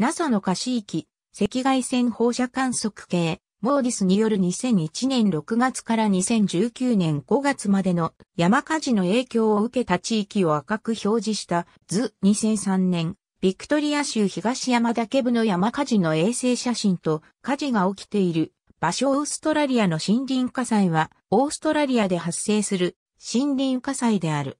NASA の可視域、赤外線放射観測計、モーディスによる2001年6月から2019年5月までの山火事の影響を受けた地域を赤く表示した図2003年、ビクトリア州東山岳部の山火事の衛星写真と火事が起きている場所オーストラリアの森林火災はオーストラリアで発生する森林火災である。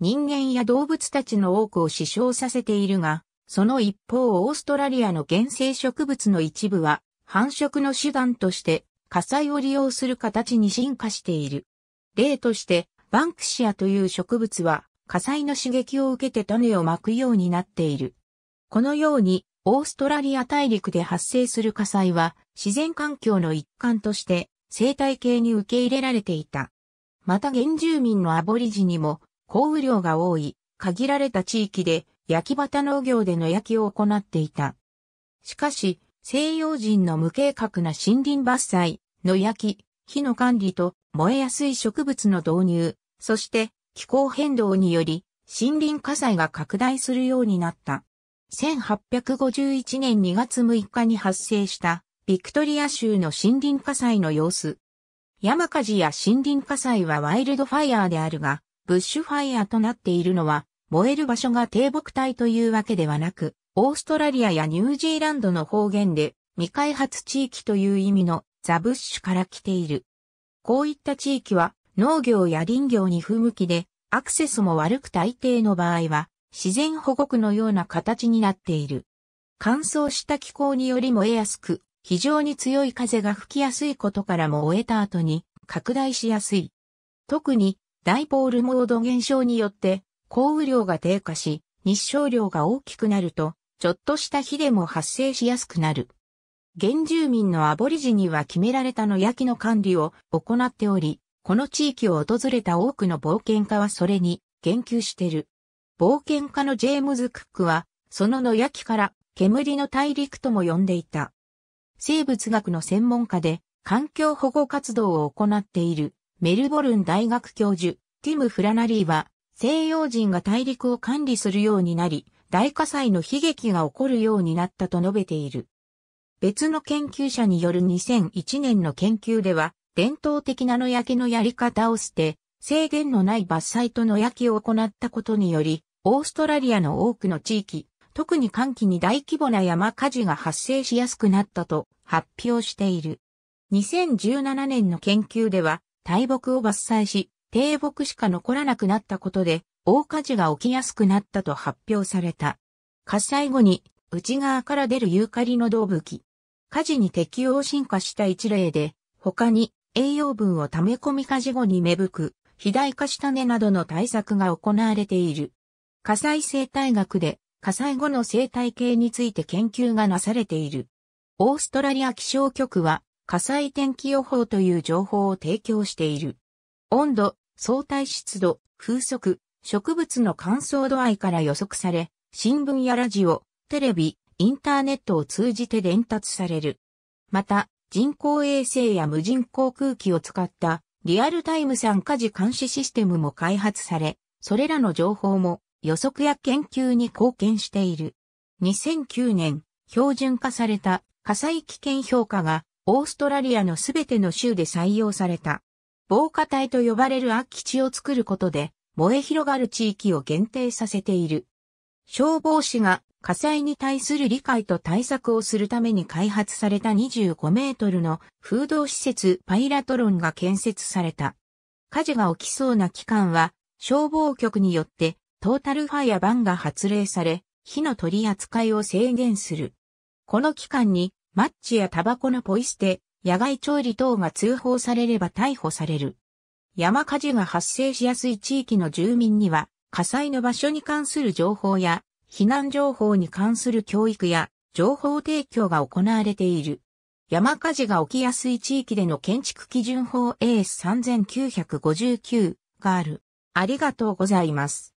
人間や動物たちの多くを死傷させているが、その一方オーストラリアの原生植物の一部は繁殖の手段として火災を利用する形に進化している。例としてバンクシアという植物は火災の刺激を受けて種をまくようになっている。このようにオーストラリア大陸で発生する火災は自然環境の一環として生態系に受け入れられていた。また原住民のアボリジにも降雨量が多い限られた地域で焼き畑農業で野焼きを行っていた。しかし、西洋人の無計画な森林伐採、野焼き、火の管理と燃えやすい植物の導入、そして気候変動により森林火災が拡大するようになった。1851年2月6日に発生したビクトリア州の森林火災の様子。山火事や森林火災はワイルドファイヤーであるが、ブッシュファイアーとなっているのは燃える場所が低木帯というわけではなく、オーストラリアやニュージーランドの方言で未開発地域という意味のザブッシュから来ている。こういった地域は農業や林業に不向きでアクセスも悪く大抵の場合は自然保護区のような形になっている。乾燥した気候により燃えやすく、非常に強い風が吹きやすいことからも終えた後に拡大しやすい。特にダイポールモード現象によって降雨量が低下し、日照量が大きくなると、ちょっとした火でも発生しやすくなる。原住民のアボリジニは決められた野焼きの管理を行っており、この地域を訪れた多くの冒険家はそれに言及してる。冒険家のジェームズ・クックは、その野焼きから煙の大陸とも呼んでいた。生物学の専門家で環境保護活動を行っているメルボルン大学教授ティム・フラナリーは西洋人が大陸を管理するようになり、大火災の悲劇が起こるようになったと述べている。別の研究者による2001年の研究では、伝統的な野焼きのやり方を捨て、制限のない伐採と野焼きを行ったことにより、オーストラリアの多くの地域、特に寒気に大規模な山火事が発生しやすくなったと発表している。2017年の研究では、大木を伐採し、低木しか残らなくなったことで、大火事が起きやすくなったと発表された。火災後に内側から出るユーカリの動武器。火事に適応進化した一例で、他に栄養分を溜め込み火事後に芽吹く、肥大化した根などの対策が行われている。火災生態学で火災後の生態系について研究がなされている。オーストラリア気象局は火災天気予報という情報を提供している。温度、相対湿度、風速、植物の乾燥度合いから予測され、新聞やラジオ、テレビ、インターネットを通じて伝達される。また、人工衛星や無人航空機を使ったリアルタイム参加時監視システムも開発され、それらの情報も予測や研究に貢献している。2009年、標準化された火災危険評価がオーストラリアのすべての州で採用された。防火帯と呼ばれる空き地を作ることで、燃え広がる地域を限定させている。消防士が火災に対する理解と対策をするために開発された25メートルの風洞施設パイラトロンが建設された。火事が起きそうな期間は消防局によってトータルファイアバンが発令され、火の取り扱いを制限する。この期間にマッチやタバコのポイ捨て、野外調理等が通報されれば逮捕される。山火事が発生しやすい地域の住民には、火災の場所に関する情報や、避難情報に関する教育や、情報提供が行われている。山火事が起きやすい地域での建築基準法 AS3959 がある。ありがとうございます。